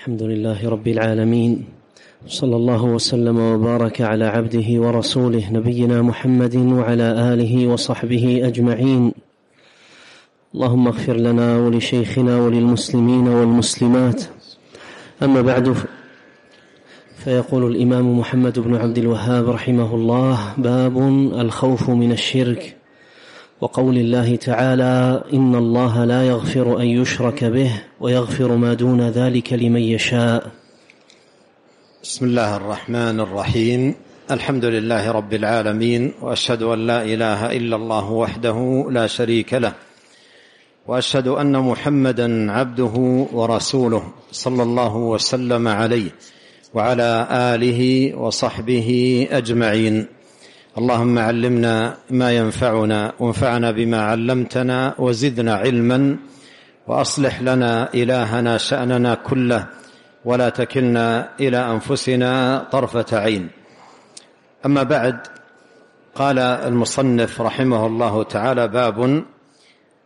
الحمد لله رب العالمين صلى الله وسلم وبارك على عبده ورسوله نبينا محمد وعلى اله وصحبه اجمعين اللهم اغفر لنا ولشيخنا وللمسلمين والمسلمات اما بعد فيقول الامام محمد بن عبد الوهاب رحمه الله باب الخوف من الشرك وقول الله تعالى ان الله لا يغفر ان يشرك به ويغفر ما دون ذلك لمن يشاء بسم الله الرحمن الرحيم الحمد لله رب العالمين واشهد ان لا اله الا الله وحده لا شريك له واشهد ان محمدا عبده ورسوله صلى الله وسلم عليه وعلى اله وصحبه اجمعين اللهم علمنا ما ينفعنا وانفعنا بما علمتنا وزدنا علما واصلح لنا الهنا شاننا كله ولا تكلنا الى انفسنا طرفه عين اما بعد قال المصنف رحمه الله تعالى باب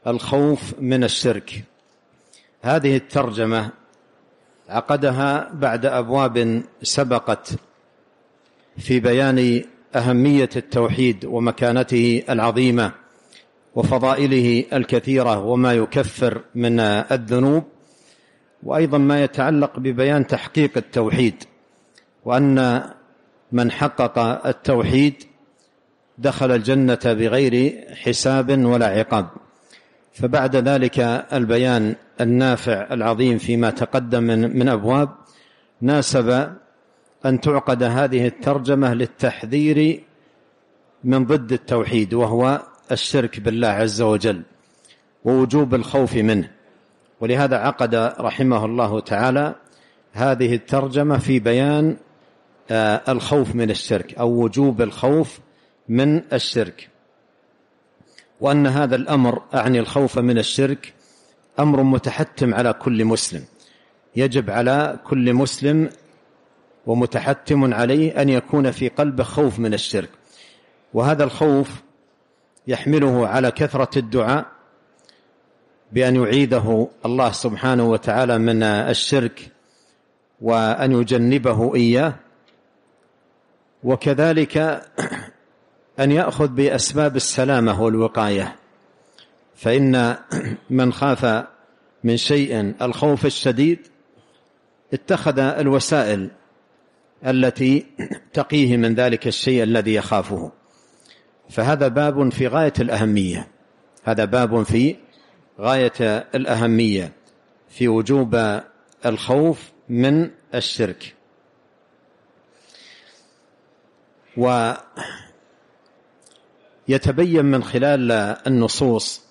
الخوف من الشرك هذه الترجمه عقدها بعد ابواب سبقت في بيان أهمية التوحيد ومكانته العظيمة وفضائله الكثيرة وما يكفر من الذنوب وأيضا ما يتعلق ببيان تحقيق التوحيد وأن من حقق التوحيد دخل الجنة بغير حساب ولا عقاب فبعد ذلك البيان النافع العظيم فيما تقدم من, أبواب ناسب أن تعقد هذه الترجمة للتحذير من ضد التوحيد وهو الشرك بالله عز وجل ووجوب الخوف منه ولهذا عقد رحمه الله تعالى هذه الترجمة في بيان آه، الخوف من الشرك أو وجوب الخوف من الشرك وأن هذا الأمر أعني الخوف من الشرك أمر متحتم على كل مسلم يجب على كل مسلم ومتحتم عليه أن يكون في قلبه خوف من الشرك وهذا الخوف يحمله على كثرة الدعاء بأن يعيده الله سبحانه وتعالى من الشرك وأن يجنبه إياه وكذلك أن يأخذ بأسباب السلامة والوقاية فإن من خاف من شيء الخوف الشديد اتخذ الوسائل التي تقيه من ذلك الشيء الذي يخافه فهذا باب في غاية الأهمية هذا باب في غاية الأهمية في وجوب الخوف من الشرك ويتبين من خلال النصوص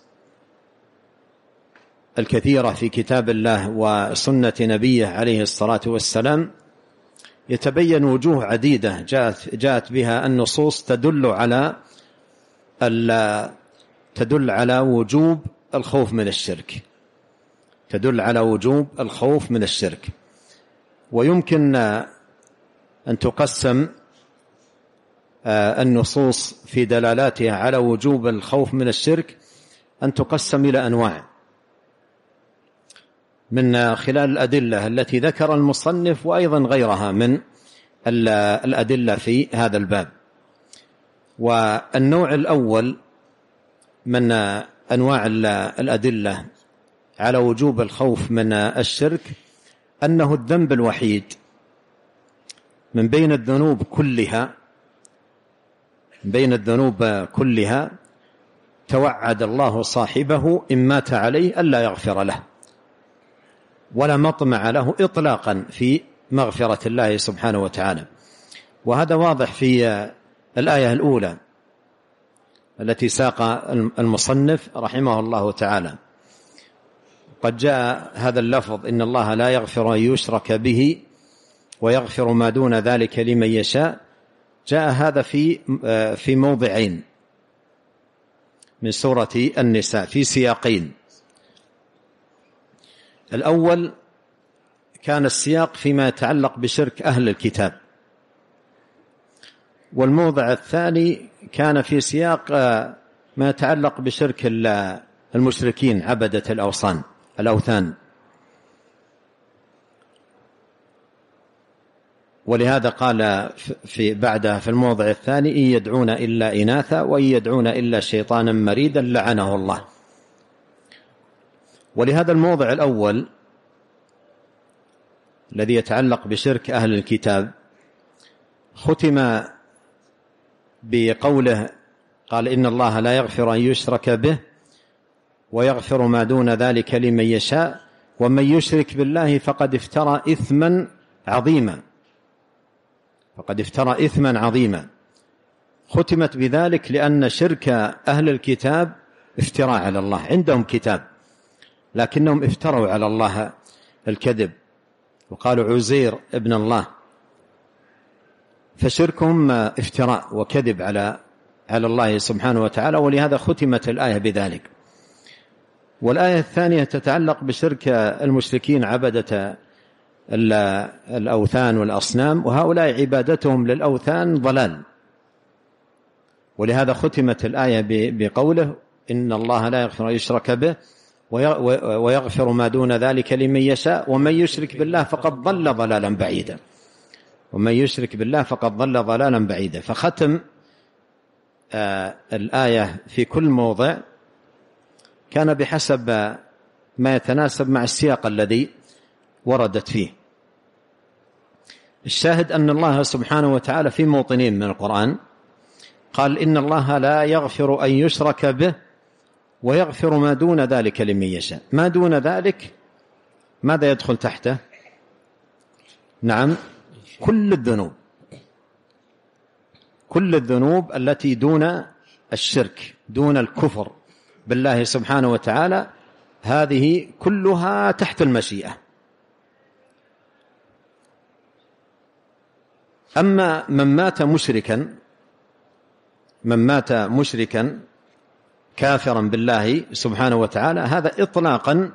الكثيرة في كتاب الله وسنة نبيه عليه الصلاة والسلام يتبين وجوه عديدة جاءت, جاءت بها النصوص تدل على تدل على وجوب الخوف من الشرك تدل على وجوب الخوف من الشرك ويمكن أن تقسم آه، النصوص في دلالاتها على وجوب الخوف من الشرك أن تقسم إلى أنواع من خلال الأدلة التي ذكر المصنف وأيضا غيرها من الأدلة في هذا الباب والنوع الأول من أنواع الأدلة على وجوب الخوف من الشرك أنه الذنب الوحيد من بين الذنوب كلها بين الذنوب كلها توعد الله صاحبه إن مات عليه ألا يغفر له ولا مطمع له إطلاقا في مغفرة الله سبحانه وتعالى وهذا واضح في الآية الأولى التي ساق المصنف رحمه الله تعالى قد جاء هذا اللفظ إن الله لا يغفر أن يشرك به ويغفر ما دون ذلك لمن يشاء جاء هذا في في موضعين من سورة النساء في سياقين الأول كان السياق فيما يتعلق بشرك أهل الكتاب والموضع الثاني كان في سياق آه، ما يتعلق بشرك المشركين عبدة الأوصان الأوثان ولهذا قال في بعدها في الموضع الثاني إن يدعون إلا إناثا وإن يدعون إلا شيطانا مريدا لعنه الله ولهذا الموضع الأول الذي يتعلق بشرك أهل الكتاب ختم بقوله قال إن الله لا يغفر أن يشرك به ويغفر ما دون ذلك لمن يشاء ومن يشرك بالله فقد افترى إثما عظيما فقد افترى إثما عظيما ختمت بذلك لأن شرك أهل الكتاب افتراء على الله عندهم كتاب لكنهم افتروا على الله الكذب وقالوا عزير ابن الله فشركهم افتراء وكذب على على الله سبحانه وتعالى ولهذا ختمت الآية بذلك والآية الثانية تتعلق بشرك المشركين عبدة الأوثان والأصنام وهؤلاء عبادتهم للأوثان ضلال ولهذا ختمت الآية بقوله إن الله لا يغفر أن يشرك به ويغفر ما دون ذلك لمن يشاء ومن يشرك بالله فقد ضل ضلالا بعيدا ومن يشرك بالله فقد ضل ضلالا بعيدا فختم آه، الآية في كل موضع كان بحسب ما يتناسب مع السياق الذي وردت فيه الشاهد أن الله سبحانه وتعالى في موطنين من القرآن قال إن الله لا يغفر أن يشرك به ويغفر ما دون ذلك لمن يشاء ما دون ذلك ماذا يدخل تحته نعم كل الذنوب كل الذنوب التي دون الشرك دون الكفر بالله سبحانه وتعالى هذه كلها تحت المشيئة أما من مات مشركا من مات مشركا كافرا بالله سبحانه وتعالى هذا إطلاقا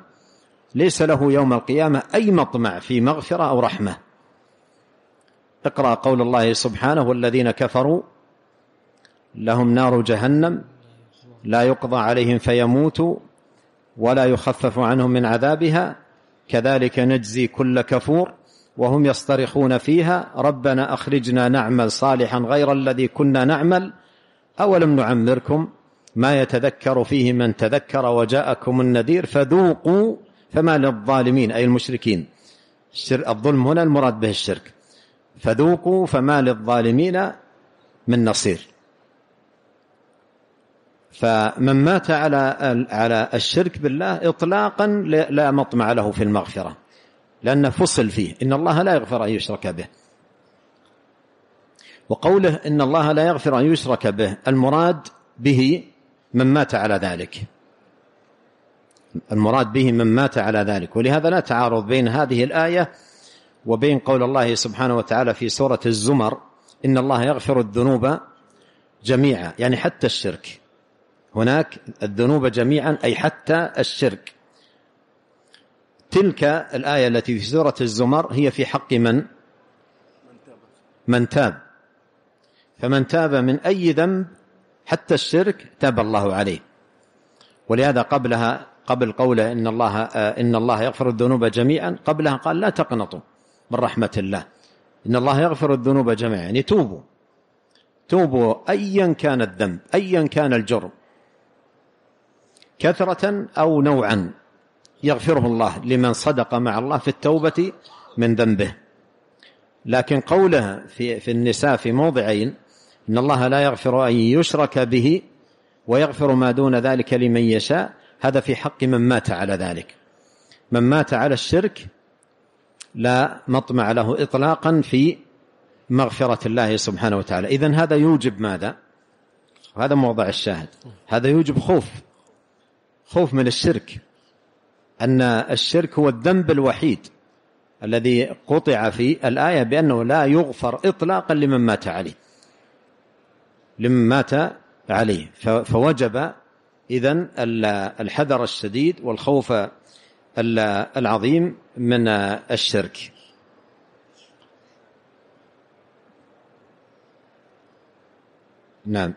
ليس له يوم القيامة أي مطمع في مغفرة أو رحمة اقرأ قول الله سبحانه والذين كفروا لهم نار جهنم لا يقضى عليهم فيموتوا ولا يخفف عنهم من عذابها كذلك نجزي كل كفور وهم يصطرخون فيها ربنا أخرجنا نعمل صالحا غير الذي كنا نعمل أولم نعمركم ما يتذكر فيه من تذكر وجاءكم النذير فذوقوا فما للظالمين أي المشركين الظلم هنا المراد به الشرك فذوقوا فما للظالمين من نصير فمن مات على على الشرك بالله اطلاقا لا مطمع له في المغفره لانه فصل فيه ان الله لا يغفر ان يشرك به وقوله ان الله لا يغفر ان يشرك به المراد به من مات على ذلك المراد به من مات على ذلك ولهذا لا تعارض بين هذه الآية وبين قول الله سبحانه وتعالى في سورة الزمر إن الله يغفر الذنوب جميعا يعني حتى الشرك هناك الذنوب جميعا أي حتى الشرك تلك الآية التي في سورة الزمر هي في حق من من تاب فمن تاب من أي ذنب حتى الشرك تاب الله عليه ولهذا قبلها قبل قوله إن الله إن الله يغفر الذنوب جميعا قبلها قال لا تقنطوا من رحمة الله إن الله يغفر الذنوب جميعا يعني توبوا توبوا أيا كان الذنب أيا كان الجرم كثرة أو نوعا يغفره الله لمن صدق مع الله في التوبة من ذنبه لكن قولها في, في النساء في موضعين إن الله لا يغفر أن يشرك به ويغفر ما دون ذلك لمن يشاء هذا في حق من مات على ذلك من مات على الشرك لا مطمع له إطلاقا في مغفرة الله سبحانه وتعالى إذا هذا يوجب ماذا هذا موضع الشاهد هذا يوجب خوف خوف من الشرك أن الشرك هو الذنب الوحيد الذي قطع في الآية بأنه لا يغفر إطلاقا لمن مات عليه لمن مات عليه فوجب إذا الحذر الشديد والخوف العظيم من الشرك نعم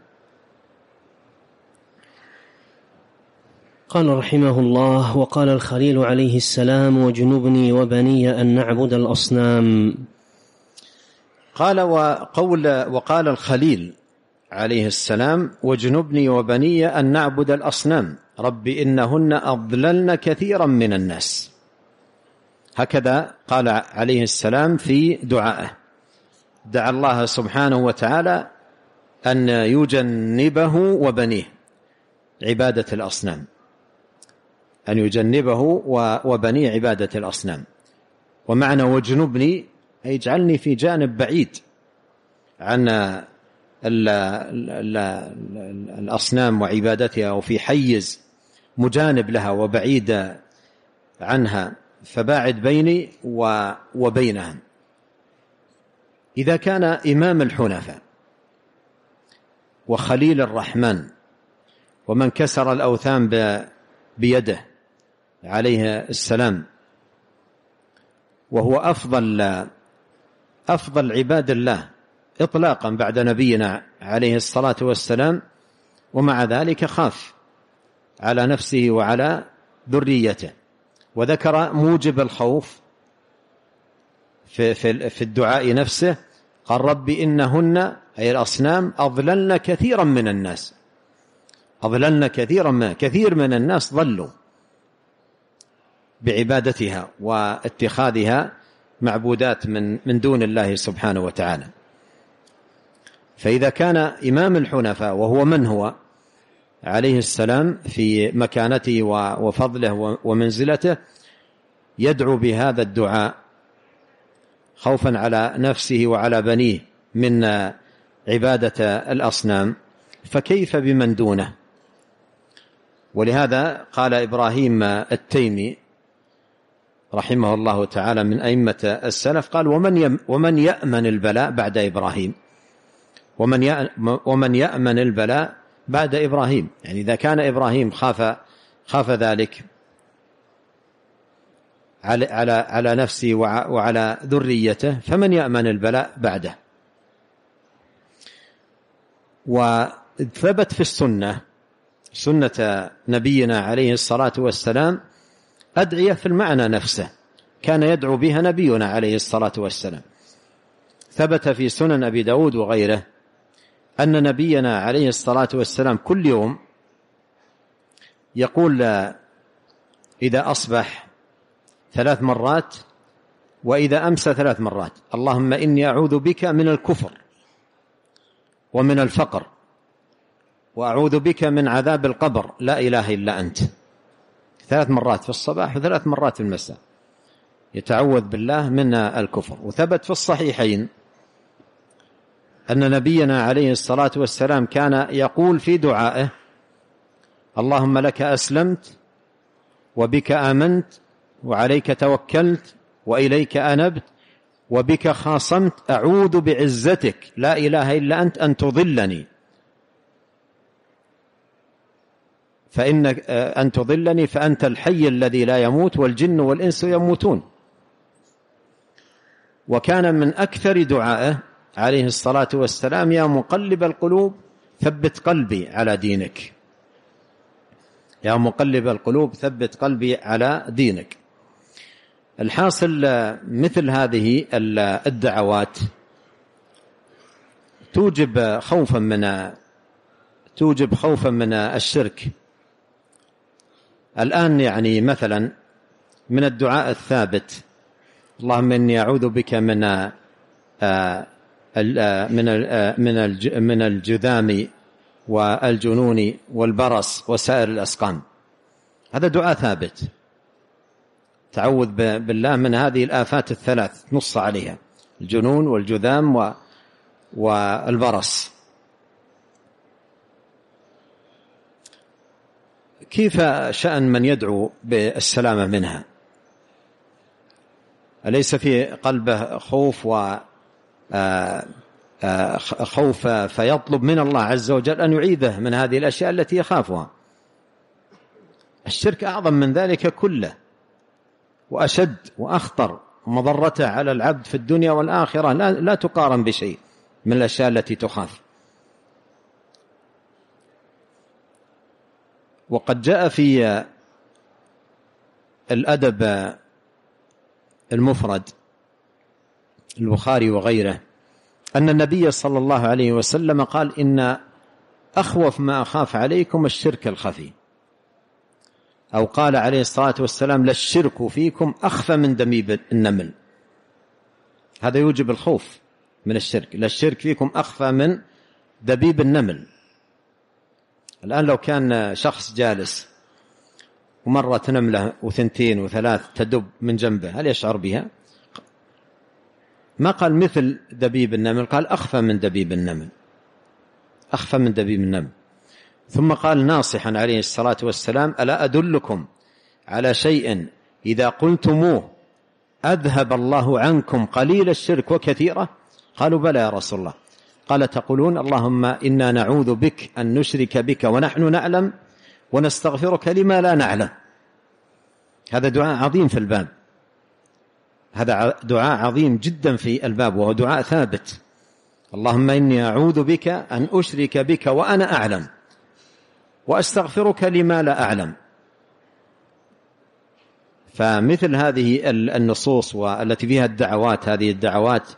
قال رحمه الله وقال الخليل عليه السلام وجنبني وبني أن نعبد الأصنام قال وقول وقال الخليل عليه السلام واجنبني وبني أن نعبد الأصنام رب إنهن أضللن كثيرا من الناس هكذا قال عليه السلام في دعائه دعا الله سبحانه وتعالى أن يجنبه وبنيه عبادة الأصنام أن يجنبه وبنيه عبادة الأصنام ومعنى واجنبني أي اجعلني في جانب بعيد عن الأصنام وعبادتها وفي حيز مجانب لها وبعيد عنها فباعد بيني وبينها إذا كان إمام الحنفاء وخليل الرحمن ومن كسر الأوثان بيده عليه السلام وهو أفضل أفضل عباد الله إطلاقا بعد نبينا عليه الصلاة والسلام ومع ذلك خاف على نفسه وعلى ذريته وذكر موجب الخوف في, في, في الدعاء نفسه قال رب إنهن أي الأصنام أضللن كثيرا من الناس أضللن كثيرا ما كثير من الناس ضلوا بعبادتها واتخاذها معبودات من من دون الله سبحانه وتعالى فإذا كان إمام الحنفاء وهو من هو عليه السلام في مكانته وفضله ومنزلته يدعو بهذا الدعاء خوفا على نفسه وعلى بنيه من عبادة الأصنام فكيف بمن دونه ولهذا قال إبراهيم التيمي رحمه الله تعالى من أئمة السلف قال ومن ومن يأمن البلاء بعد إبراهيم ومن ومن يأمن البلاء بعد إبراهيم يعني إذا كان إبراهيم خاف خاف ذلك على على على نفسه وعلى ذريته فمن يأمن البلاء بعده وثبت في السنة سنة نبينا عليه الصلاة والسلام أدعية في المعنى نفسه كان يدعو بها نبينا عليه الصلاة والسلام ثبت في سنن أبي داود وغيره أن نبينا عليه الصلاة والسلام كل يوم يقول إذا أصبح ثلاث مرات وإذا أمسى ثلاث مرات اللهم إني أعوذ بك من الكفر ومن الفقر وأعوذ بك من عذاب القبر لا إله إلا أنت ثلاث مرات في الصباح وثلاث مرات في المساء يتعوذ بالله من الكفر وثبت في الصحيحين أن نبينا عليه الصلاة والسلام كان يقول في دعائه اللهم لك أسلمت وبك آمنت وعليك توكلت وإليك أنبت وبك خاصمت أعوذ بعزتك لا إله إلا أنت أن تضلني فإن آه، أن تضلني فأنت الحي الذي لا يموت والجن والإنس يموتون وكان من أكثر دعائه عليه الصلاة والسلام يا مقلب القلوب ثبت قلبي على دينك يا مقلب القلوب ثبت قلبي على دينك الحاصل مثل هذه الدعوات توجب خوفا من توجب خوفا من الشرك الآن يعني مثلا من الدعاء الثابت اللهم إني أعوذ بك من آه، آه، من آه، من من الجذام والجنون والبرص وسائر الأسقام هذا دعاء ثابت تعوذ بالله من هذه الآفات الثلاث نص عليها الجنون والجذام والبرص كيف شأن من يدعو بالسلامة منها أليس في قلبه خوف و آه، آه، خوف فيطلب من الله عز وجل أن يعيده من هذه الأشياء التي يخافها الشرك أعظم من ذلك كله وأشد وأخطر مضرته على العبد في الدنيا والآخرة لا, لا تقارن بشيء من الأشياء التي تخاف وقد جاء في الأدب المفرد البخاري وغيره أن النبي صلى الله عليه وسلم قال إن أخوف ما أخاف عليكم الشرك الخفي أو قال عليه الصلاة والسلام للشرك فيكم أخفى من دمي النمل هذا يوجب الخوف من الشرك للشرك فيكم أخفى من دبيب النمل الآن لو كان شخص جالس ومرت نملة وثنتين وثلاث تدب من جنبه هل يشعر بها ما قال مثل دبيب النمل قال أخفى من دبيب النمل أخفى من دبيب النمل ثم قال ناصحا عليه الصلاة والسلام ألا أدلكم على شيء إذا قلتموه أذهب الله عنكم قليل الشرك وكثيره قالوا بلى يا رسول الله قال تقولون اللهم إنا نعوذ بك أن نشرك بك ونحن نعلم ونستغفرك لما لا نعلم هذا دعاء عظيم في الباب هذا دعاء عظيم جدا في الباب وهو دعاء ثابت اللهم إني أعوذ بك أن أشرك بك وأنا أعلم وأستغفرك لما لا أعلم فمثل هذه النصوص والتي فيها الدعوات هذه الدعوات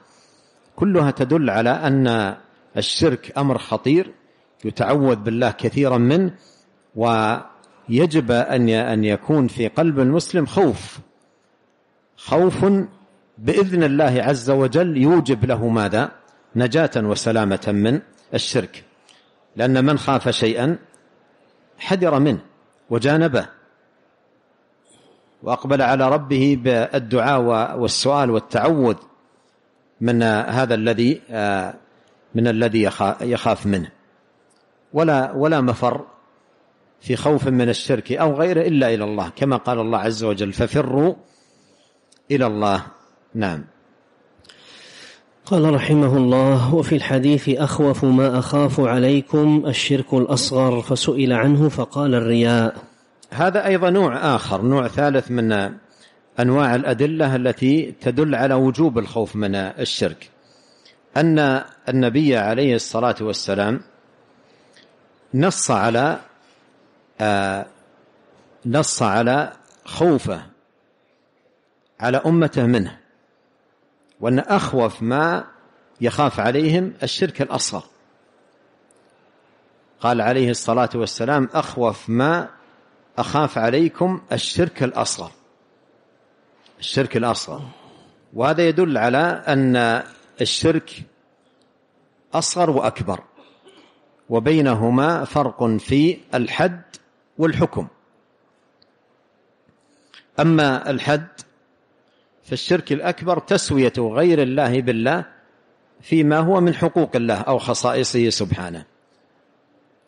كلها تدل على أن الشرك أمر خطير يتعوذ بالله كثيرا منه ويجب أن يكون في قلب المسلم خوف خوف بإذن الله عز وجل يوجب له ماذا نجاة وسلامة من الشرك لأن من خاف شيئا حذر منه وجانبه وأقبل على ربه بالدعاء والسؤال والتعوذ من هذا الذي آه، من الذي يخاف منه ولا ولا مفر في خوف من الشرك أو غيره إلا إلى الله كما قال الله عز وجل ففروا إلى الله نعم قال رحمه الله وفي الحديث أخوف ما أخاف عليكم الشرك الأصغر فسئل عنه فقال الرياء هذا أيضا نوع آخر نوع ثالث من أنواع الأدلة التي تدل على وجوب الخوف من الشرك أن النبي عليه الصلاة والسلام نص على آه، نص على خوفه على أمته منه وأن أخوف ما يخاف عليهم الشرك الأصغر قال عليه الصلاة والسلام أخوف ما أخاف عليكم الشرك الأصغر الشرك الأصغر وهذا يدل على أن الشرك أصغر وأكبر وبينهما فرق في الحد والحكم أما الحد فالشرك الأكبر تسوية غير الله بالله فيما هو من حقوق الله أو خصائصه سبحانه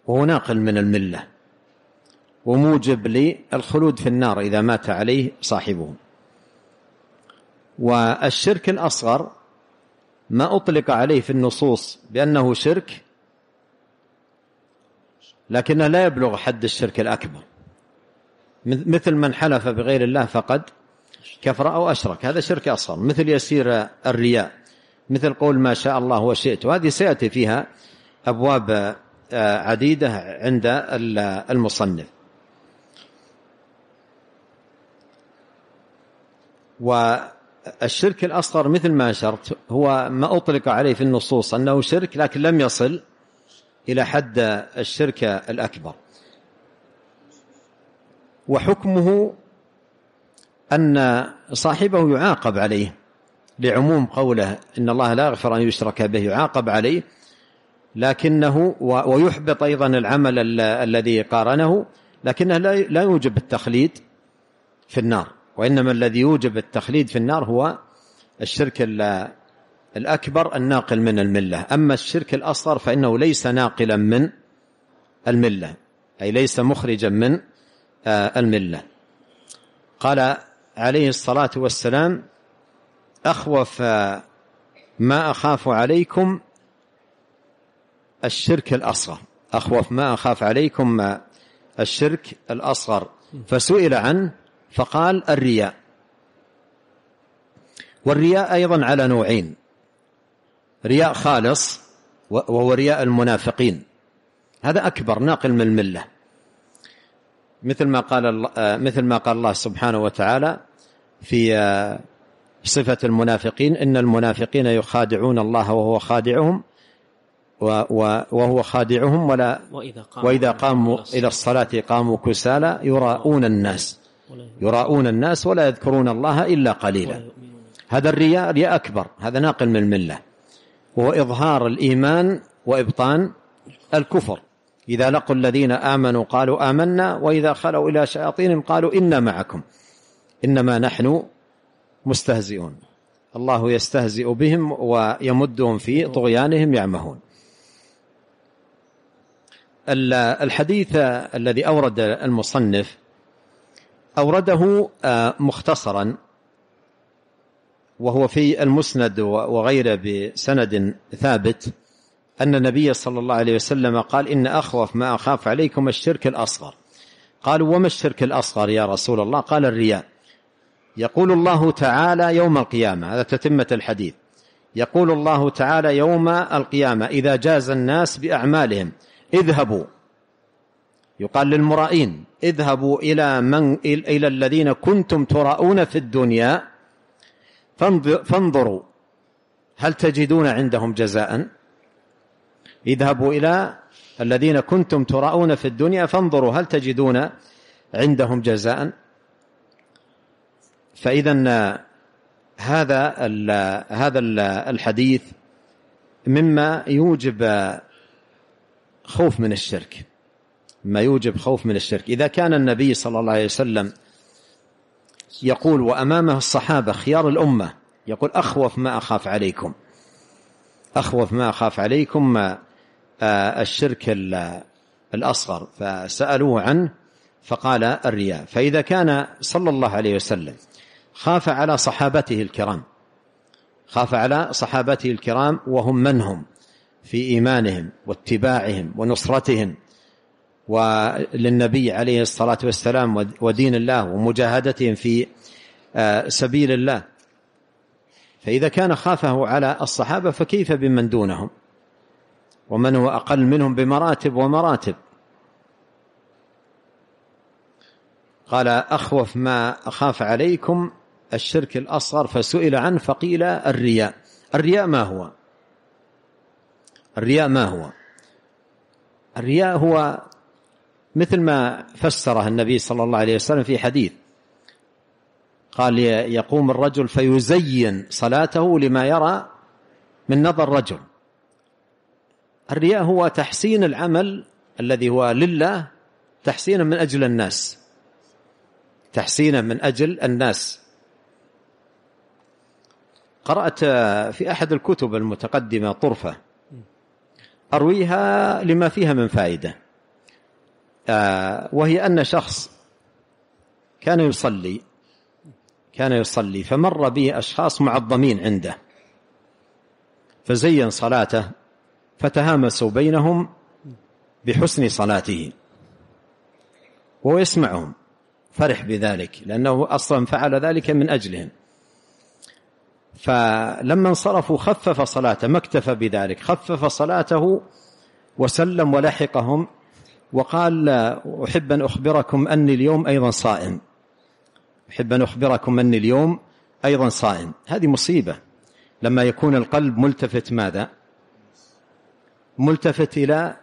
وهو ناقل من الملة وموجب للخلود في النار إذا مات عليه صاحبه والشرك الأصغر ما أطلق عليه في النصوص بأنه شرك لكنه لا يبلغ حد الشرك الأكبر مثل من حلف بغير الله فقد كفر أو أشرك هذا شرك أصغر مثل يسير الرياء مثل قول ما شاء الله وشئت وهذه سيأتي فيها أبواب آه، عديدة عند المصنف والشرك الأصغر مثل ما شرت هو ما أطلق عليه في النصوص أنه شرك لكن لم يصل إلى حد الشرك الأكبر وحكمه أن صاحبه يعاقب عليه لعموم قوله إن الله لا يغفر أن يشرك به يعاقب عليه لكنه ويحبط أيضا العمل الذي قارنه لكنه لا يوجب التخليد في النار وإنما الذي يوجب التخليد في النار هو الشرك الأكبر الناقل من الملة أما الشرك الأصغر فإنه ليس ناقلا من الملة أي ليس مخرجا من آه، الملة قال عليه الصلاة والسلام أخوف ما أخاف عليكم الشرك الأصغر أخوف ما أخاف عليكم الشرك الأصغر فسئل عنه فقال الرياء والرياء أيضا على نوعين رياء خالص وهو رياء المنافقين هذا أكبر ناقل من المله مثل ما قال آه، مثل ما قال الله سبحانه وتعالى في آه، صفة المنافقين إن المنافقين يخادعون الله وهو خادعهم وهو خادعهم ولا وإذا قاموا, وإذا قاموا إلى الصلاة قاموا كسالى يراؤون الناس يراؤون الناس ولا يذكرون الله إلا قليلا هذا الرياء رياء أكبر هذا ناقل من الملة وهو إظهار الإيمان وإبطان الكفر إذا لقوا الذين آمنوا قالوا آمنا وإذا خلوا إلى شياطينهم قالوا إنا معكم إنما نحن مستهزئون الله يستهزئ بهم ويمدهم في طغيانهم يعمهون الحديث الذي أورد المصنف أورده آه، مختصرا وهو في المسند وغيره بسند ثابت أن النبي صلى الله عليه وسلم قال إن أخوف ما أخاف عليكم الشرك الأصغر قالوا وما الشرك الأصغر يا رسول الله قال الرياء يقول الله تعالى يوم القيامة هذا تتمة الحديث يقول الله تعالى يوم القيامة إذا جاز الناس بأعمالهم اذهبوا يقال للمرائين اذهبوا إلى, من إلى الذين كنتم تراؤون في الدنيا فانظروا هل تجدون عندهم جزاء اذهبوا إلى الذين كنتم تراؤون في الدنيا فانظروا هل تجدون عندهم جزاء فإذا هذا ال هذا الحديث مما يوجب خوف من الشرك ما يوجب خوف من الشرك إذا كان النبي صلى الله عليه وسلم يقول وأمامه الصحابة خيار الأمة يقول أخوف ما أخاف عليكم أخوف ما أخاف عليكم ما آه، الشرك الأصغر فسألوه عنه فقال الرياء فإذا كان صلى الله عليه وسلم خاف على صحابته الكرام خاف على صحابته الكرام وهم من هم في إيمانهم واتباعهم ونصرتهم وللنبي عليه الصلاة والسلام ودين الله ومجاهدتهم في آه، سبيل الله فإذا كان خافه على الصحابة فكيف بمن دونهم ومن هو أقل منهم بمراتب ومراتب قال أخوف ما أخاف عليكم الشرك الأصغر فسئل عنه فقيل الرياء الرياء ما هو الرياء ما هو الرياء هو مثل ما فسره النبي صلى الله عليه وسلم في حديث قال يقوم الرجل فيزين صلاته لما يرى من نظر رجل الرياء هو تحسين العمل الذي هو لله تحسينا من أجل الناس تحسينا من أجل الناس قرأت في أحد الكتب المتقدمة طرفة أرويها لما فيها من فائدة آه، وهي أن شخص كان يصلي كان يصلي فمر به أشخاص معظمين عنده فزين صلاته فتهامسوا بينهم بحسن صلاته وهو يسمعهم فرح بذلك لأنه أصلا فعل ذلك من أجلهم فلما انصرفوا خفف صلاته ما اكتفى بذلك خفف صلاته وسلم ولحقهم وقال أحب أن أخبركم أني اليوم أيضا صائم أحب أن أخبركم أني اليوم أيضا صائم هذه مصيبة لما يكون القلب ملتفت ماذا ملتفت إلى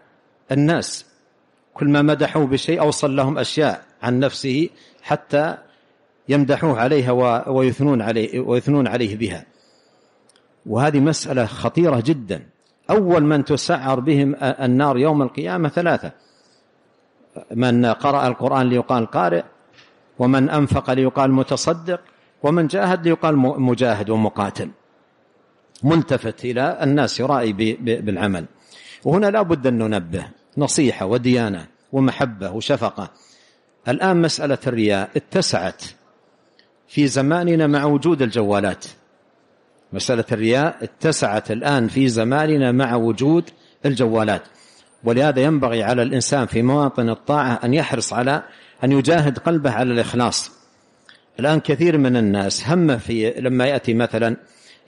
الناس كل ما مدحوا بشيء أوصل لهم أشياء عن نفسه حتى يمدحوه عليها ويثنون عليه, ويثنون عليه بها وهذه مسألة خطيرة جدا أول من تسعر بهم النار يوم القيامة ثلاثة من قرأ القرآن ليقال قارئ ومن أنفق ليقال متصدق ومن جاهد ليقال مجاهد ومقاتل ملتفت إلى الناس يرائي بالعمل وهنا لا بد أن ننبه نصيحة وديانة ومحبة وشفقة الآن مسألة الرياء اتسعت في زماننا مع وجود الجوالات مسألة الرياء اتسعت الآن في زماننا مع وجود الجوالات ولهذا ينبغي على الإنسان في مواطن الطاعة أن يحرص على أن يجاهد قلبه على الإخلاص الآن كثير من الناس همه في لما يأتي مثلا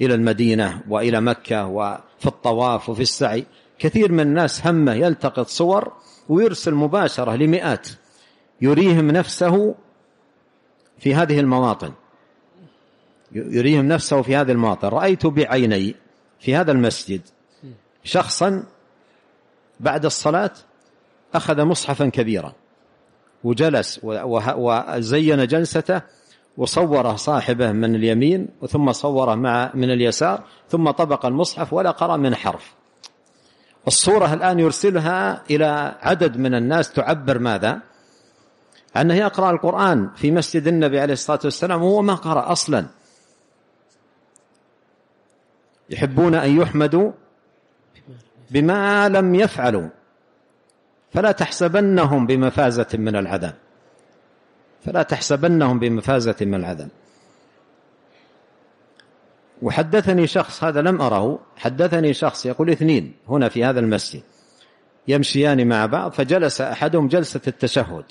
إلى المدينة وإلى مكة وفي الطواف وفي السعي كثير من الناس همه يلتقط صور ويرسل مباشرة لمئات يريهم نفسه في هذه المواطن يريهم نفسه في هذه المواطن رأيت بعيني في هذا المسجد شخصا بعد الصلاة أخذ مصحفا كبيرا وجلس وزين جلسته وصوره صاحبه من اليمين وثم صوره مع من اليسار ثم طبق المصحف ولا قرأ من حرف الصورة الآن يرسلها إلى عدد من الناس تعبر ماذا أنه يقرأ القرآن في مسجد النبي عليه الصلاة والسلام وهو ما قرأ أصلا يحبون أن يحمدوا بما لم يفعلوا فلا تحسبنهم بمفازة من العذاب فلا تحسبنهم بمفازة من العذاب وحدثني شخص هذا لم أره حدثني شخص يقول اثنين هنا في هذا المسجد يمشيان مع بعض فجلس أحدهم جلسة التشهد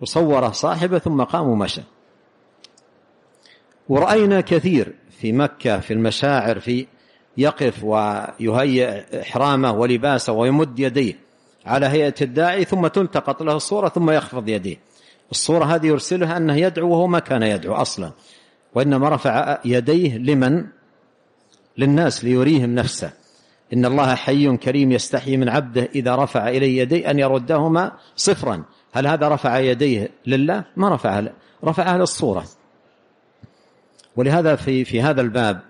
وصوره صاحبه ثم قام ومشى ورأينا كثير في مكة في المشاعر في يقف ويهيئ إحرامه ولباسه ويمد يديه على هيئة الداعي ثم تلتقط له الصورة ثم يخفض يديه الصورة هذه يرسلها أنه يدعو وهو ما كان يدعو أصلا وإنما رفع يديه لمن للناس ليريهم نفسه إن الله حي كريم يستحي من عبده إذا رفع إليه يديه أن يردهما صفرا هل هذا رفع يديه لله ما رفع أهل للصورة ولهذا في في هذا الباب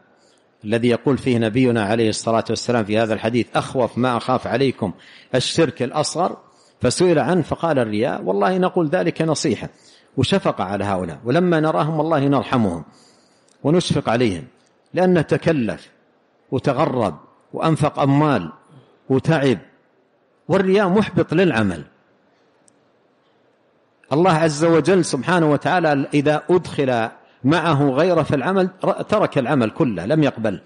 الذي يقول فيه نبينا عليه الصلاة والسلام في هذا الحديث أخوف ما أخاف عليكم الشرك الأصغر فسئل عنه فقال الرياء والله نقول ذلك نصيحة وشفقة على هؤلاء ولما نراهم والله نرحمهم ونشفق عليهم لأنه تكلف وتغرب وأنفق أموال وتعب والرياء محبط للعمل الله عز وجل سبحانه وتعالى إذا أدخل معه غيره في العمل ترك العمل كله لم يقبل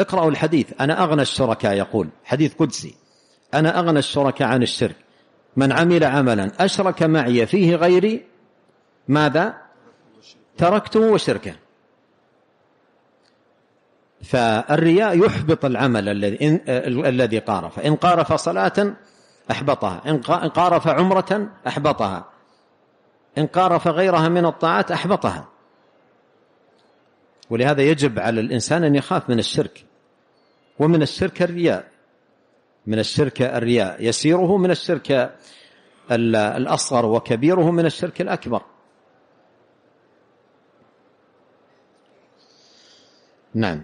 اقرأوا الحديث أنا أغنى الشركاء يقول حديث قدسي أنا أغنى الشركاء عن الشرك من عمل عملا أشرك معي فيه غيري ماذا تركته وشركه فالرياء يحبط العمل الذي الذي قارف ان قارف صلاه احبطها ان قارف عمره احبطها ان قارف غيرها من الطاعات احبطها ولهذا يجب على الانسان ان يخاف من الشرك ومن الشرك الرياء من الشرك الرياء يسيره من الشرك الاصغر وكبيره من الشرك الاكبر نعم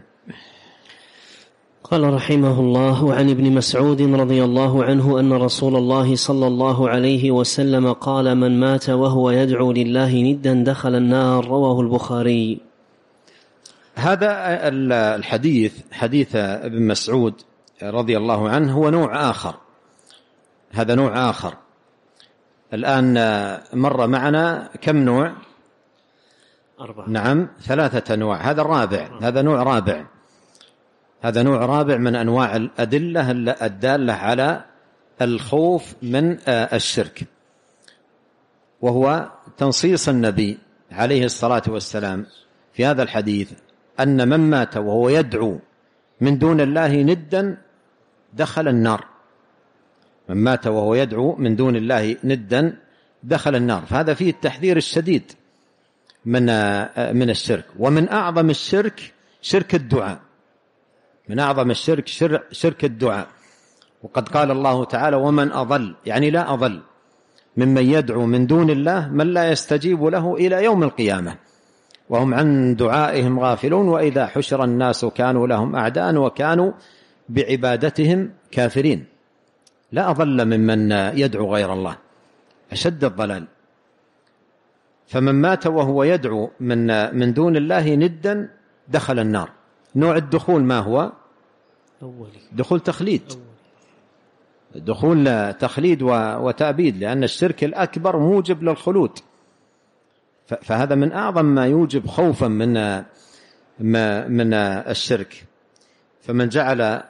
قال رحمه الله وعن ابن مسعود رضي الله عنه ان رسول الله صلى الله عليه وسلم قال من مات وهو يدعو لله ندا دخل النار رواه البخاري هذا الحديث حديث ابن مسعود رضي الله عنه هو نوع آخر هذا نوع آخر الآن مر معنا كم نوع أربعة. نعم ثلاثة أنواع هذا الرابع نعم. هذا نوع رابع هذا نوع رابع من أنواع الأدلة الدالة على الخوف من آه، الشرك وهو تنصيص النبي عليه الصلاة والسلام في هذا الحديث أن من مات وهو يدعو من دون الله ندا دخل النار من مات وهو يدعو من دون الله ندا دخل النار فهذا فيه التحذير الشديد من آه، من الشرك ومن أعظم الشرك شرك الدعاء من أعظم الشرك شرك الدعاء وقد قال الله تعالى ومن أضل يعني لا أضل ممن يدعو من دون الله من لا يستجيب له إلى يوم القيامة وهم عن دعائهم غافلون وإذا حشر الناس كانوا لهم أعداء وكانوا بعبادتهم كافرين لا أضل ممن يدعو غير الله أشد الضلال فمن مات وهو يدعو من من دون الله ندا دخل النار نوع الدخول ما هو دخول تخليد دخول تخليد وتأبيد لأن الشرك الأكبر موجب للخلود فهذا من أعظم ما يوجب خوفا من من الشرك فمن جعل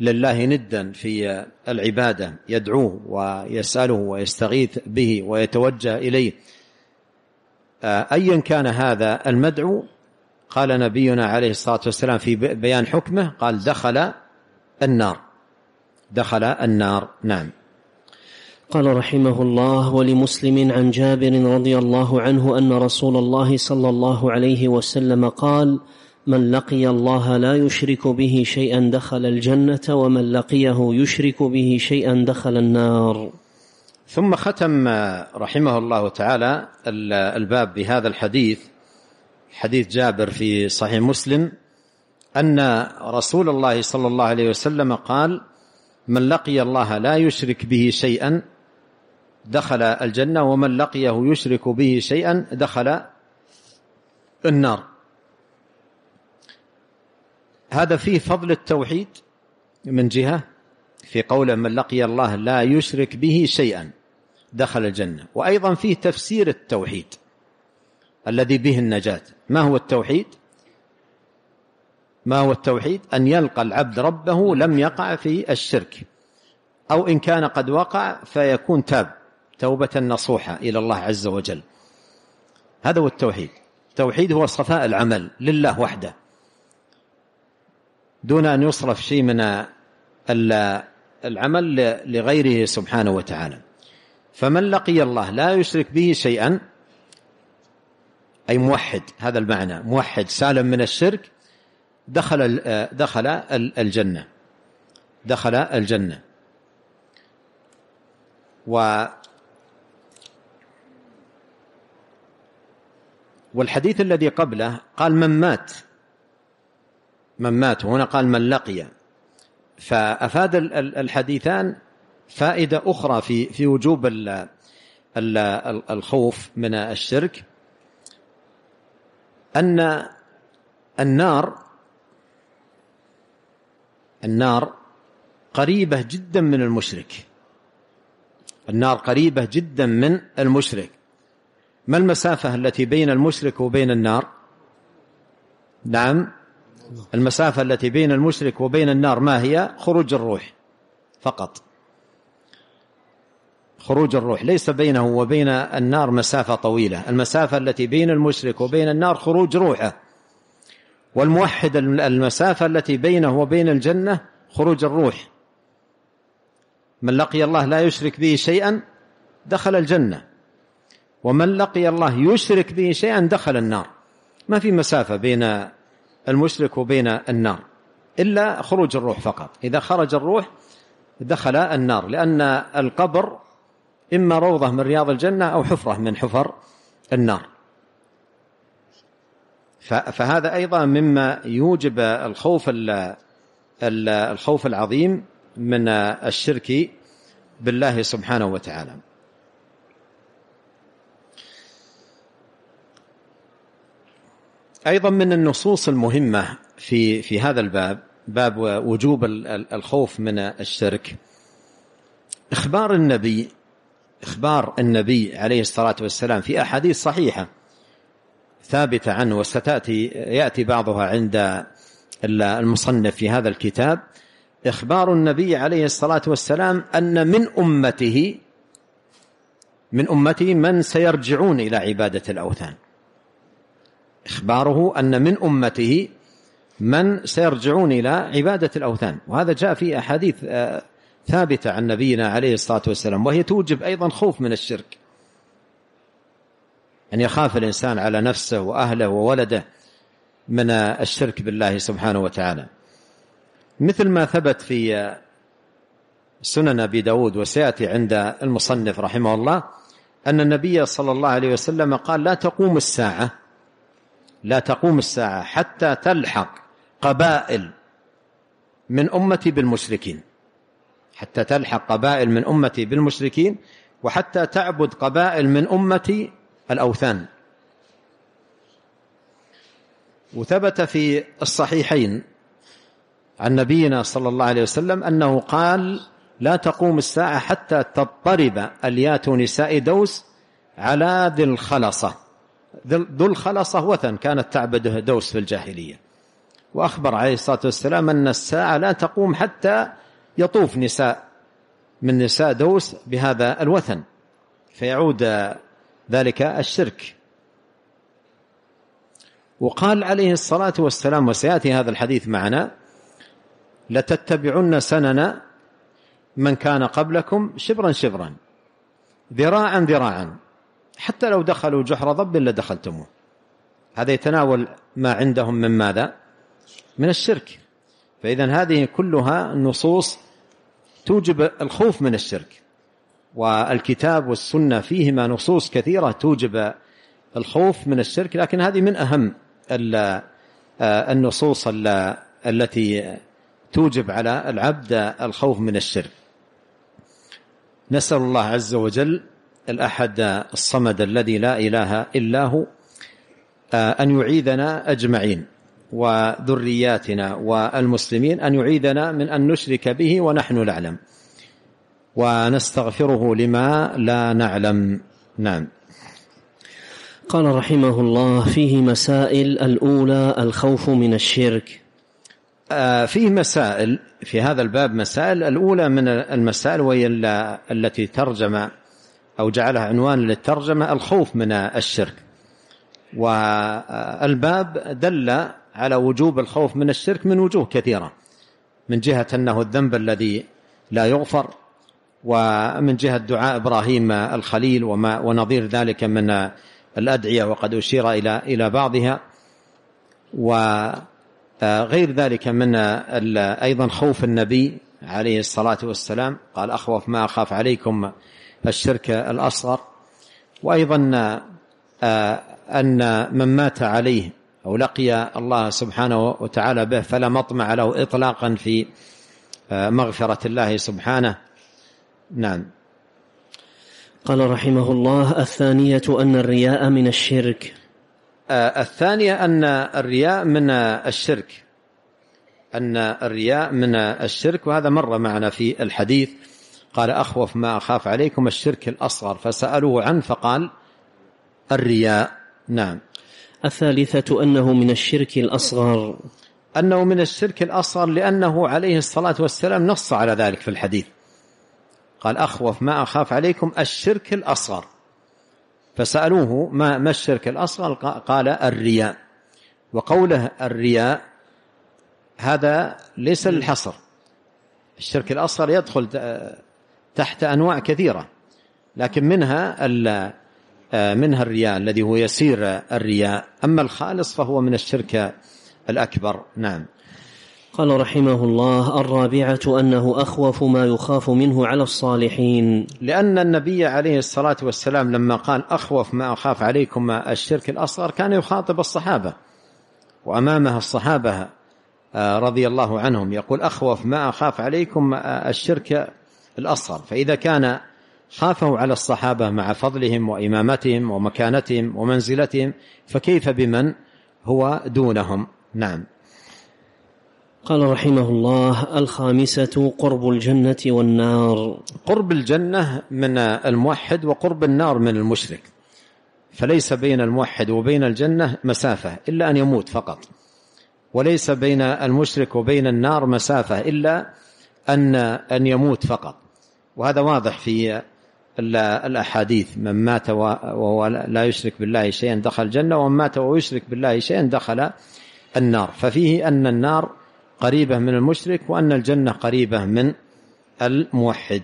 لله ندا في العبادة يدعوه ويسأله ويستغيث به ويتوجه إليه آه، أيا كان هذا المدعو قال نبينا عليه الصلاة والسلام في بيان حكمه قال دخل النار دخل النار نعم قال رحمه الله ولمسلم عن جابر رضي الله عنه أن رسول الله صلى الله عليه وسلم قال من لقي الله لا يشرك به شيئا دخل الجنة ومن لقيه يشرك به شيئا دخل النار ثم ختم آه، رحمه الله تعالى الباب بهذا الحديث حديث جابر في صحيح مسلم أن رسول الله صلى الله عليه وسلم قال من لقي الله لا يشرك به شيئا دخل الجنة ومن لقيه يشرك به شيئا دخل النار هذا فيه فضل التوحيد من جهة في قوله من لقي الله لا يشرك به شيئا دخل الجنة وأيضا فيه تفسير التوحيد الذي به النجاة ما هو التوحيد ما هو التوحيد أن يلقى العبد ربه لم يقع في الشرك أو إن كان قد وقع فيكون تاب توبة نصوحة إلى الله عز وجل هذا هو التوحيد التوحيد هو صفاء العمل لله وحده دون أن يصرف شيء من العمل لغيره سبحانه وتعالى فمن لقي الله لا يشرك به شيئا أي موحد هذا المعنى موحد سالم من الشرك دخل آه، دخل الجنة دخل الجنة و والحديث الذي قبله قال من مات من مات وهنا قال من لقي فأفاد الحديثان فائدة أخرى في في وجوب الخوف من الشرك أن النار النار قريبة جدا من المشرك النار قريبة جدا من المشرك ما المسافة التي بين المشرك وبين النار نعم المسافة التي بين المشرك وبين النار ما هي خروج الروح فقط خروج الروح ليس بينه وبين النار مسافة طويلة المسافة التي بين المشرك وبين النار خروج روحه والموحد المسافة التي بينه وبين الجنة خروج الروح من لقي الله لا يشرك به شيئا دخل الجنة ومن لقي الله يشرك به شيئا دخل النار ما في مسافة بين المشرك وبين النار إلا خروج الروح فقط إذا خرج الروح دخل النار لأن القبر إما روضة من رياض الجنة أو حفرة من حفر النار فهذا أيضا مما يوجب الخوف الخوف العظيم من الشرك بالله سبحانه وتعالى أيضا من النصوص المهمة في في هذا الباب باب وجوب الخوف من الشرك إخبار النبي إخبار النبي عليه الصلاة والسلام في أحاديث صحيحة ثابتة عنه وستأتي يأتي بعضها عند المصنف في هذا الكتاب إخبار النبي عليه الصلاة والسلام أن من أمته من أمته من سيرجعون إلى عبادة الأوثان إخباره أن من أمته من سيرجعون إلى عبادة الأوثان وهذا جاء في أحاديث آه، ثابتة عن نبينا عليه الصلاة والسلام وهي توجب أيضا خوف من الشرك أن يخاف الإنسان على نفسه وأهله وولده من الشرك بالله سبحانه وتعالى مثل ما ثبت في سنن أبي داود وسيأتي عند المصنف رحمه الله أن النبي صلى الله عليه وسلم قال لا تقوم الساعة لا تقوم الساعة حتى تلحق قبائل من أمتي بالمشركين حتى تلحق قبائل من أمتي بالمشركين وحتى تعبد قبائل من أمتي الأوثان وثبت في الصحيحين عن نبينا صلى الله عليه وسلم أنه قال لا تقوم الساعة حتى تضطرب أليات نساء دوس على ذي الخلصة ذو الخلصة وثن كانت تعبده دوس في الجاهلية وأخبر عليه الصلاة والسلام أن الساعة لا تقوم حتى يطوف نساء من نساء دوس بهذا الوثن فيعود ذلك الشرك وقال عليه الصلاة والسلام وسيأتي هذا الحديث معنا لتتبعن سنن من كان قبلكم شبرا شبرا ذراعا ذراعا حتى لو دخلوا جحر ضب لدخلتموه هذا يتناول ما عندهم من ماذا من الشرك فإذا هذه كلها نصوص توجب الخوف من الشرك والكتاب والسنة فيهما نصوص كثيرة توجب الخوف من الشرك لكن هذه من أهم آه، النصوص التي توجب على العبد الخوف من الشرك نسأل الله عز وجل الأحد الصمد الذي لا إله إلا هو آه، أن يعيذنا أجمعين وذرياتنا والمسلمين أن يعيدنا من أن نشرك به ونحن نعلم ونستغفره لما لا نعلم نعم قال رحمه الله فيه مسائل الأولى الخوف من الشرك آه، فيه مسائل في هذا الباب مسائل الأولى من المسائل وهي التي ترجم أو جعلها عنوان للترجمة الخوف من الشرك والباب دل على وجوب الخوف من الشرك من وجوه كثيرة من جهة أنه الذنب الذي لا يغفر ومن جهة دعاء إبراهيم الخليل وما ونظير ذلك من الأدعية وقد أشير إلى إلى بعضها وغير ذلك من أيضا خوف النبي عليه الصلاة والسلام قال أخوف ما أخاف عليكم الشرك الأصغر وأيضا آه، أن من مات عليه أو لقي الله سبحانه وتعالى به فلا مطمع له إطلاقا في آه، مغفرة الله سبحانه نعم قال رحمه الله الثانية أن الرياء من الشرك آه، الثانية أن الرياء من الشرك أن الرياء من الشرك وهذا مر معنا في الحديث قال أخوف ما أخاف عليكم الشرك الأصغر فسألوه عنه فقال الرياء نعم الثالثة أنه من الشرك الأصغر أنه من الشرك الأصغر لأنه عليه الصلاة والسلام نص على ذلك في الحديث قال أخوف ما أخاف عليكم الشرك الأصغر فسألوه ما, ما الشرك الأصغر قال الرياء وقوله الرياء هذا ليس للحصر الشرك الأصغر يدخل تحت أنواع كثيرة لكن منها آه، منها الرياء الذي هو يسير الرياء أما الخالص فهو من الشرك الأكبر نعم قال رحمه الله الرابعة أنه أخوف ما يخاف منه على الصالحين لأن النبي عليه الصلاة والسلام لما قال أخوف ما أخاف عليكم الشرك الأصغر كان يخاطب الصحابة وأمامها الصحابة آه، رضي الله عنهم يقول أخوف ما أخاف عليكم الشرك الأصغر فإذا كان خافوا على الصحابة مع فضلهم وإمامتهم ومكانتهم ومنزلتهم فكيف بمن هو دونهم نعم قال رحمه الله الخامسة قرب الجنة والنار قرب الجنة من الموحد وقرب النار من المشرك فليس بين الموحد وبين الجنة مسافة إلا أن يموت فقط وليس بين المشرك وبين النار مسافة إلا أن أن يموت فقط وهذا واضح في الأحاديث من مات وهو لا يشرك بالله شيئا دخل الجنة ومن مات وهو يشرك بالله شيئا دخل النار ففيه أن النار قريبة من المشرك وأن الجنة قريبة من الموحد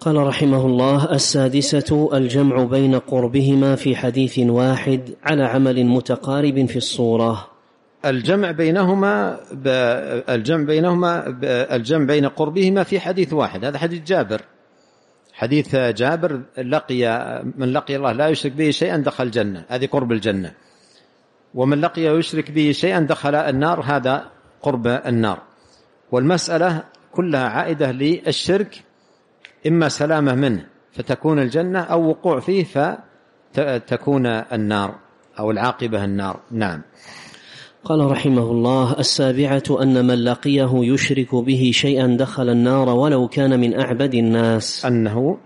قال رحمه الله السادسة الجمع بين قربهما في حديث واحد على عمل متقارب في الصورة الجمع بينهما الجمع بينهما الجمع بين قربهما في حديث واحد هذا حديث جابر حديث جابر لقي من لقي الله لا يشرك به شيئا دخل الجنة هذه قرب الجنة ومن لقي يشرك به شيئا دخل النار هذا قرب النار والمسألة كلها عائدة للشرك إما سلامة منه فتكون الجنة أو وقوع فيه فتكون النار أو العاقبة النار نعم قال رحمه الله السابعة أن من لقيه يشرك به شيئا دخل النار ولو كان من أعبد الناس أنه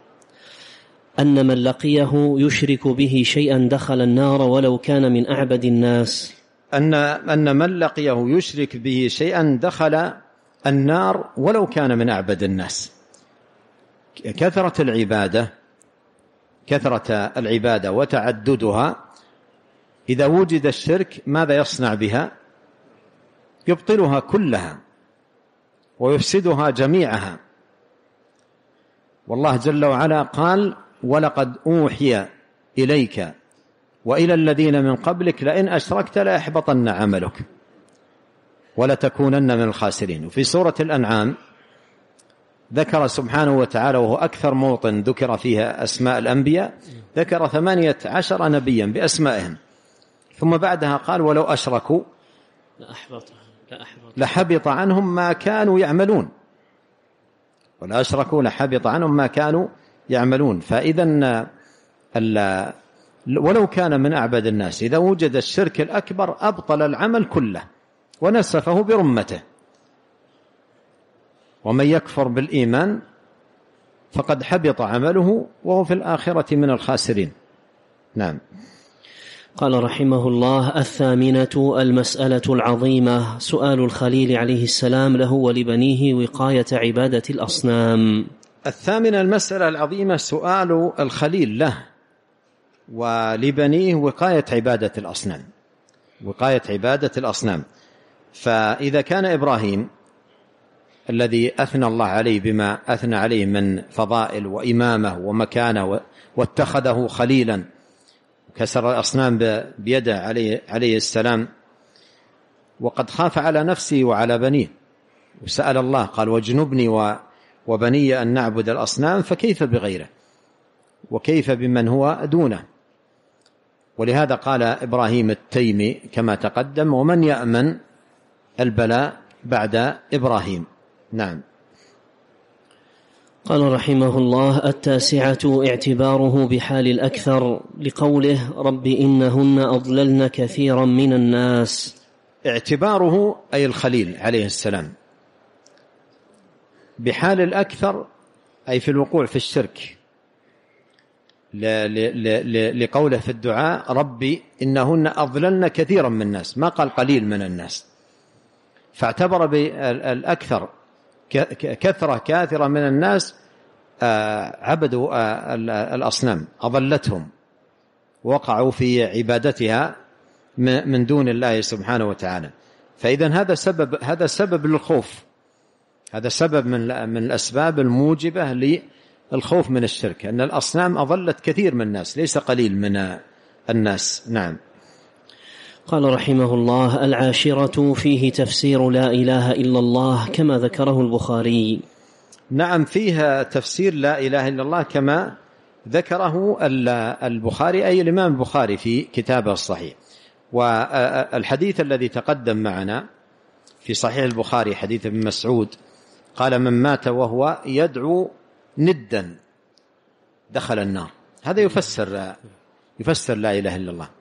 أن من لقيه يشرك به شيئا دخل النار ولو كان من أعبد الناس أن أن من لقيه يشرك به شيئا دخل النار ولو كان من أعبد الناس كثرة العبادة كثرة العبادة وتعددها إذا وجد الشرك ماذا يصنع بها يبطلها كلها ويفسدها جميعها والله جل وعلا قال ولقد أوحي إليك وإلى الذين من قبلك لئن أشركت لأحبطن عملك ولتكونن من الخاسرين وفي سورة الأنعام ذكر سبحانه وتعالى وهو أكثر موطن ذكر فيها أسماء الأنبياء ذكر ثمانية عشر نبيا بأسمائهم ثم بعدها قال ولو أشركوا لأحبط لحبط عنهم ما كانوا يعملون ولا أشركوا لحبط عنهم ما كانوا يعملون فإذا ولو كان من أعبد الناس إذا وجد الشرك الأكبر أبطل العمل كله ونسفه برمته ومن يكفر بالإيمان فقد حبط عمله وهو في الآخرة من الخاسرين نعم قال رحمه الله الثامنة المسألة العظيمة سؤال الخليل عليه السلام له ولبنيه وقاية عبادة الأصنام الثامنة المسألة العظيمة سؤال الخليل له ولبنيه وقاية عبادة الأصنام وقاية عبادة الأصنام فإذا كان إبراهيم الذي أثنى الله عليه بما أثنى عليه من فضائل وإمامه ومكانه واتخذه خليلا كسر الأصنام بيده عليه, عليه السلام وقد خاف على نفسه وعلى بنيه وسأل الله قال واجنبني وبني أن نعبد الأصنام فكيف بغيره وكيف بمن هو دونه ولهذا قال إبراهيم التيمي كما تقدم ومن يأمن البلاء بعد إبراهيم نعم قال رحمه الله التاسعة اعتباره بحال الأكثر لقوله رب إنهن أضللن كثيرا من الناس اعتباره أي الخليل عليه السلام بحال الأكثر أي في الوقوع في الشرك لقوله في الدعاء ربي إنهن أضللن كثيرا من الناس ما قال قليل من الناس فاعتبر بالأكثر كثرة كاثرة من الناس آه، عبدوا آه، الأصنام أضلتهم وقعوا في عبادتها من دون الله سبحانه وتعالى فإذا هذا سبب هذا سبب للخوف هذا سبب من من الأسباب الموجبة للخوف من الشرك أن الأصنام أضلت كثير من الناس ليس قليل من الناس نعم قال رحمه الله العاشرة فيه تفسير لا إله إلا الله كما ذكره البخاري نعم فيها تفسير لا إله إلا الله كما ذكره البخاري أي الإمام البخاري في كتابه الصحيح والحديث الذي تقدم معنا في صحيح البخاري حديث ابن مسعود قال من مات وهو يدعو ندا دخل النار هذا يفسر يفسر لا إله إلا الله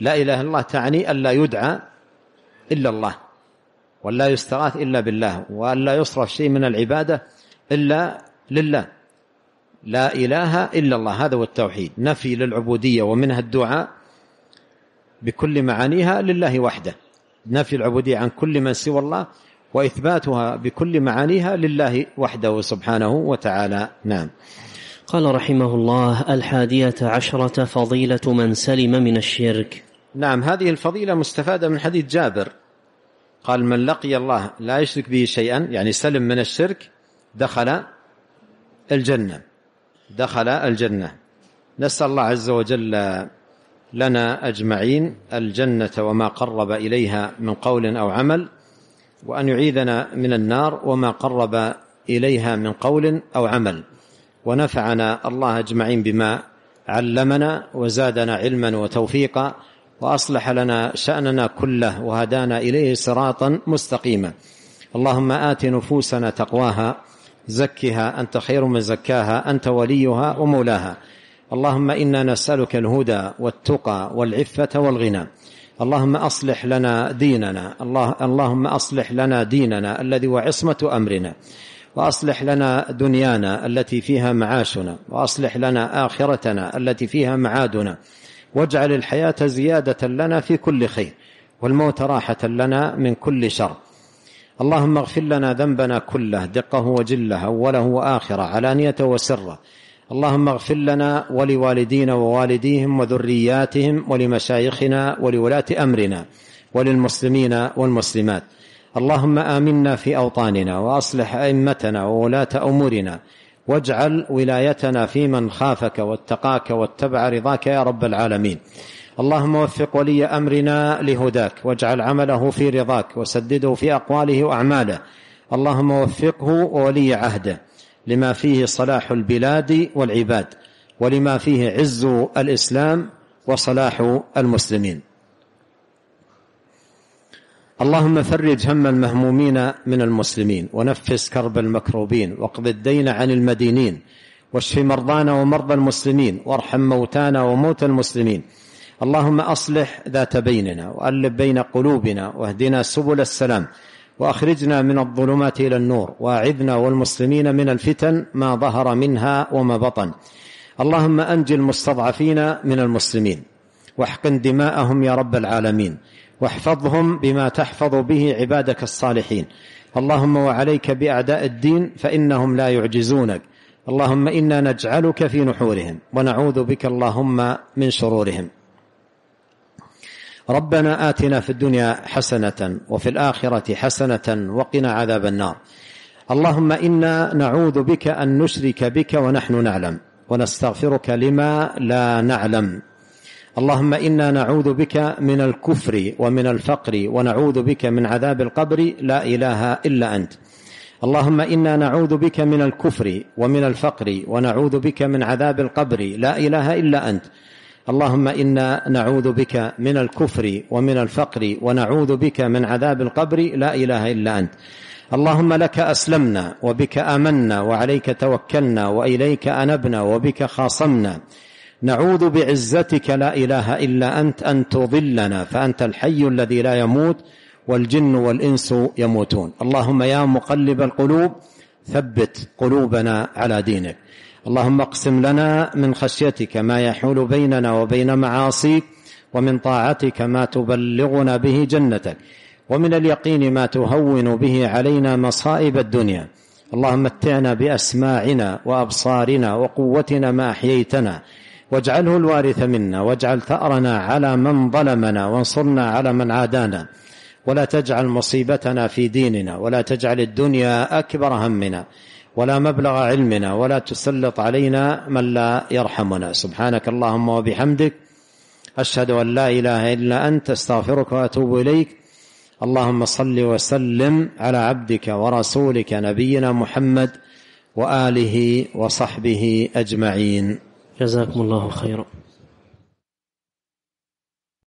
لا إله إلا الله تعني أن لا يدعى إلا الله وأن لا يستغاث إلا بالله وأن لا يصرف شيء من العبادة إلا لله لا إله إلا الله هذا هو التوحيد نفي للعبودية ومنها الدعاء بكل معانيها لله وحده نفي العبودية عن كل من سوى الله وإثباتها بكل معانيها لله وحده سبحانه وتعالى نعم قال رحمه الله الحادية عشرة فضيلة من سلم من الشرك نعم هذه الفضيلة مستفادة من حديث جابر قال من لقي الله لا يشرك به شيئا يعني سلم من الشرك دخل الجنة دخل الجنة نسأل الله عز وجل لنا أجمعين الجنة وما قرب إليها من قول أو عمل وأن يعيذنا من النار وما قرب إليها من قول أو عمل ونفعنا الله أجمعين بما علمنا وزادنا علما وتوفيقا وأصلح لنا شأننا كله وهدانا إليه صراطا مستقيما اللهم آت نفوسنا تقواها زكها أنت خير من زكاها أنت وليها ومولاها اللهم إنا نسألك الهدى والتقى والعفة والغنى اللهم أصلح لنا ديننا الله اللهم أصلح لنا ديننا الذي هو عصمه أمرنا وأصلح لنا دنيانا التي فيها معاشنا وأصلح لنا آخرتنا التي فيها معادنا واجعل الحياة زيادة لنا في كل خير والموت راحة لنا من كل شر اللهم اغفر لنا ذنبنا كله دقه وجله أوله وآخره علانية وسره اللهم اغفر لنا ولوالدينا ووالديهم وذرياتهم ولمشايخنا ولولاة أمرنا وللمسلمين والمسلمات اللهم آمنا في أوطاننا وأصلح أئمتنا وولاة أمورنا واجعل ولايتنا في من خافك واتقاك واتبع رضاك يا رب العالمين اللهم وفق ولي امرنا لهداك واجعل عمله في رضاك وسدده في اقواله واعماله اللهم وفقه وولي عهده لما فيه صلاح البلاد والعباد ولما فيه عز الاسلام وصلاح المسلمين اللهم فرج هم المهمومين من المسلمين ونفس كرب المكروبين واقض الدين عن المدينين واشف مرضانا ومرضى المسلمين وارحم موتانا وموتى المسلمين اللهم أصلح ذات بيننا وألب بين قلوبنا واهدنا سبل السلام وأخرجنا من الظلمات إلى النور وأعذنا والمسلمين من الفتن ما ظهر منها وما بطن اللهم أنج المستضعفين من المسلمين واحقن دماءهم يا رب العالمين واحفظهم بما تحفظ به عبادك الصالحين اللهم وعليك بأعداء الدين فإنهم لا يعجزونك اللهم إنا نجعلك في نحورهم ونعوذ بك اللهم من شرورهم ربنا آتنا في الدنيا حسنة وفي الآخرة حسنة وقنا عذاب النار اللهم إنا نعوذ بك أن نشرك بك ونحن نعلم ونستغفرك لما لا نعلم اللهم إنا نعوذ بك من الكفر ومن الفقر ونعوذ بك من عذاب القبر لا إله إلا أنت اللهم إنا نعوذ بك من الكفر ومن الفقر ونعوذ بك من عذاب القبر لا إله إلا أنت اللهم إنا نعوذ بك من الكفر ومن الفقر ونعوذ بك من عذاب القبر لا إله إلا أنت اللهم لك أسلمنا وبك آمنا وعليك توكلنا وإليك أنبنا وبك خاصمنا نعوذ بعزتك لا إله إلا أنت أن تضلنا فأنت الحي الذي لا يموت والجن والإنس يموتون اللهم يا مقلب القلوب ثبت قلوبنا على دينك اللهم اقسم لنا من خشيتك ما يحول بيننا وبين معاصيك ومن طاعتك ما تبلغنا به جنتك ومن اليقين ما تهون به علينا مصائب الدنيا اللهم متعنا بأسماعنا وأبصارنا وقوتنا ما أحييتنا واجعله الوارث منا واجعل ثأرنا على من ظلمنا وانصرنا على من عادانا ولا تجعل مصيبتنا في ديننا ولا تجعل الدنيا أكبر همنا ولا مبلغ علمنا ولا تسلط علينا من لا يرحمنا سبحانك اللهم وبحمدك أشهد أن لا إله إلا أنت استغفرك وأتوب إليك اللهم صل وسلم على عبدك ورسولك نبينا محمد وآله وصحبه أجمعين جزاكم الله خيرا